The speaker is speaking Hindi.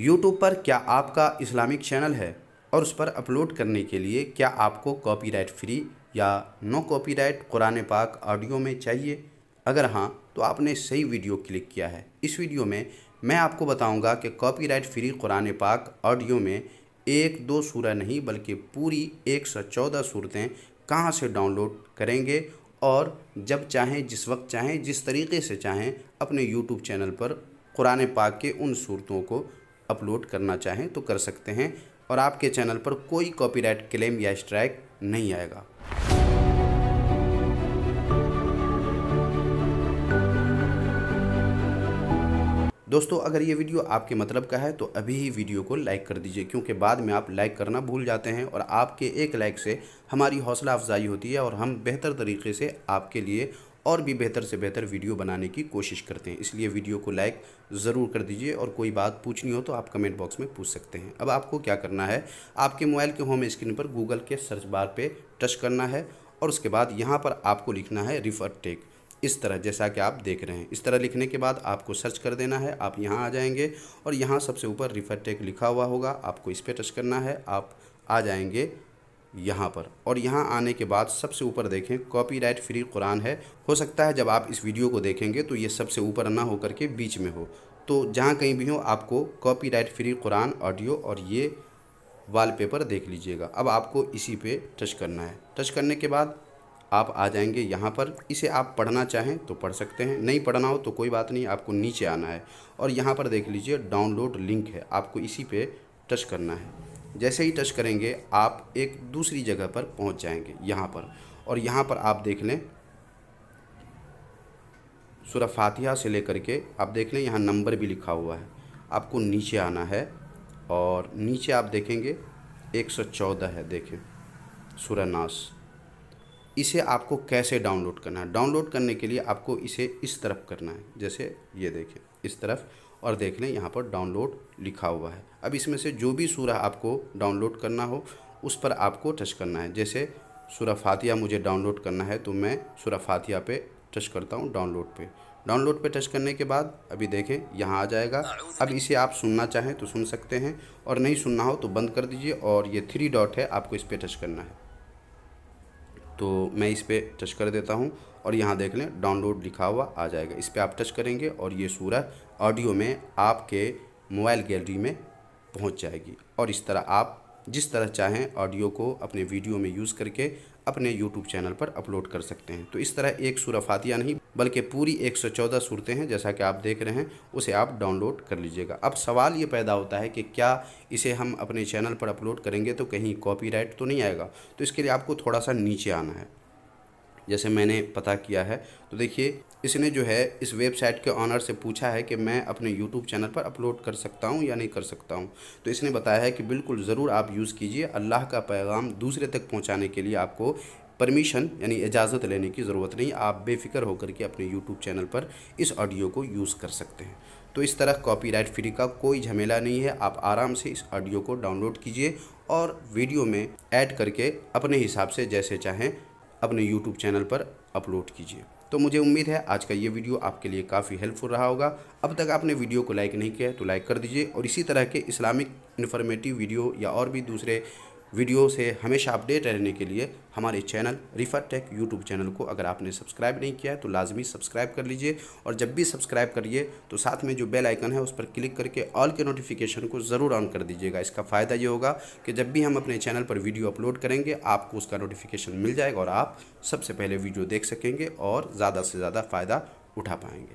यूट्यूब पर क्या आपका इस्लामिक चैनल है और उस पर अपलोड करने के लिए क्या आपको कॉपीराइट फ्री या नो कॉपीराइट कुरान पाक ऑडियो में चाहिए अगर हाँ तो आपने सही वीडियो क्लिक किया है इस वीडियो में मैं आपको बताऊंगा कि कॉपीराइट फ्री कुरान पाक ऑडियो में एक दो सूर नहीं बल्कि पूरी एक सौ चौदह सूरतें कहाँ से डाउनलोड करेंगे और जब चाहें जिस वक्त चाहें जिस तरीके से चाहें अपने यूट्यूब चैनल पर कुरान पाक के उन सूरतों को अपलोड करना चाहें तो कर सकते हैं और आपके चैनल पर कोई कॉपीराइट क्लेम या स्ट्राइक नहीं आएगा दोस्तों अगर ये वीडियो आपके मतलब का है तो अभी ही वीडियो को लाइक कर दीजिए क्योंकि बाद में आप लाइक करना भूल जाते हैं और आपके एक लाइक से हमारी हौसला अफजाई होती है और हम बेहतर तरीके से आपके लिए और भी बेहतर से बेहतर वीडियो बनाने की कोशिश करते हैं इसलिए वीडियो को लाइक ज़रूर कर दीजिए और कोई बात पूछनी हो तो आप कमेंट बॉक्स में पूछ सकते हैं अब आपको क्या करना है आपके मोबाइल के होम स्क्रीन पर गूगल के सर्च बार पर टच करना है और उसके बाद यहाँ पर आपको लिखना है रिफ़र टेक इस तरह जैसा कि आप देख रहे हैं इस तरह लिखने के बाद आपको सर्च कर देना है आप यहाँ आ जाएंगे और यहाँ सबसे ऊपर रिफ़र टेक लिखा हुआ होगा आपको इस पर टच करना है आप आ जाएंगे यहाँ पर और यहाँ आने के बाद सबसे ऊपर देखें कॉपीराइट फ्री कुरान है हो सकता है जब आप इस वीडियो को देखेंगे तो ये सबसे ऊपर ना होकर के बीच में हो तो जहाँ कहीं भी हो आपको कॉपीराइट फ्री कुरान ऑडियो और ये वॉलपेपर देख लीजिएगा अब आपको इसी पे टच करना है टच करने के बाद आप आ जाएंगे यहाँ पर इसे आप पढ़ना चाहें तो पढ़ सकते हैं नहीं पढ़ना हो तो कोई बात नहीं आपको नीचे आना है और यहाँ पर देख लीजिए डाउनलोड लिंक है आपको इसी पे टच करना है जैसे ही टच करेंगे आप एक दूसरी जगह पर पहुंच जाएंगे यहाँ पर और यहाँ पर आप देख लें सूर्य फातिहा से लेकर के आप देख लें यहाँ नंबर भी लिखा हुआ है आपको नीचे आना है और नीचे आप देखेंगे 114 है देखें नास इसे आपको कैसे डाउनलोड करना है डाउनलोड करने के लिए आपको इसे इस तरफ करना है जैसे ये देखें इस तरफ और देख लें यहाँ पर डाउनलोड लिखा हुआ है अब इसमें से जो भी सूरह आपको डाउनलोड करना हो उस पर आपको टच करना है जैसे सूरह फातिया मुझे डाउनलोड करना है तो मैं सूरह फातिया पे टच करता हूँ डाउनलोड पे डाउनलोड पे टच करने के बाद अभी देखें यहाँ आ जाएगा अब इसे आप सुनना चाहें तो सुन सकते हैं और नहीं सुनना हो तो बंद कर दीजिए और ये थ्री डॉट है आपको इस पर टच करना है तो मैं इस पर टच कर देता हूँ और यहाँ देख लें डाउनलोड लिखा हुआ आ जाएगा इस पर आप टच करेंगे और ये सूरह ऑडियो में आपके मोबाइल गैलरी में पहुंच जाएगी और इस तरह आप जिस तरह चाहें ऑडियो को अपने वीडियो में यूज़ करके अपने यूट्यूब चैनल पर अपलोड कर सकते हैं तो इस तरह एक सूरह फातिया नहीं बल्कि पूरी 114 सूरतें हैं जैसा कि आप देख रहे हैं उसे आप डाउनलोड कर लीजिएगा अब सवाल ये पैदा होता है कि क्या इसे हम अपने चैनल पर अपलोड करेंगे तो कहीं कॉपी तो नहीं आएगा तो इसके लिए आपको थोड़ा सा नीचे आना है जैसे मैंने पता किया है तो देखिए इसने जो है इस वेबसाइट के ऑनर से पूछा है कि मैं अपने यूट्यूब चैनल पर अपलोड कर सकता हूँ या नहीं कर सकता हूँ तो इसने बताया है कि बिल्कुल ज़रूर आप यूज़ कीजिए अल्लाह का पैगाम दूसरे तक पहुँचाने के लिए आपको परमिशन यानी इजाज़त लेने की ज़रूरत नहीं आप बेफिक्र होकर के अपने यूट्यूब चैनल पर इस ऑडियो को यूज़ कर सकते हैं तो इस तरह कॉपी फ्री का कोई झमेला नहीं है आप आराम से इस ऑडियो को डाउनलोड कीजिए और वीडियो में ऐड करके अपने हिसाब से जैसे चाहें अपने यूट्यूब चैनल पर अपलोड कीजिए तो मुझे उम्मीद है आज का ये वीडियो आपके लिए काफ़ी हेल्पफुल रहा होगा अब तक आपने वीडियो को लाइक नहीं किया तो लाइक कर दीजिए और इसी तरह के इस्लामिक इन्फॉर्मेटिव वीडियो या और भी दूसरे वीडियो से हमेशा अपडेट रहने के लिए हमारे channel refer tech YouTube channel को अगर आपने सब्सक्राइब नहीं किया है तो लाजमी सब्सक्राइब कर लीजिए और जब भी सब्सक्राइब करिए तो साथ में जो बेल आइकन है उस पर क्लिक करके ऑल के नोटिफिकेशन को ज़रूर ऑन कर दीजिएगा इसका फ़ायदा ये होगा कि जब भी हम अपने चैनल पर वीडियो अपलोड करेंगे आपको उसका नोटिफिकेशन मिल जाएगा और आप सबसे पहले वीडियो देख सकेंगे और ज़्यादा से ज़्यादा फ़ायदा उठा पाएंगे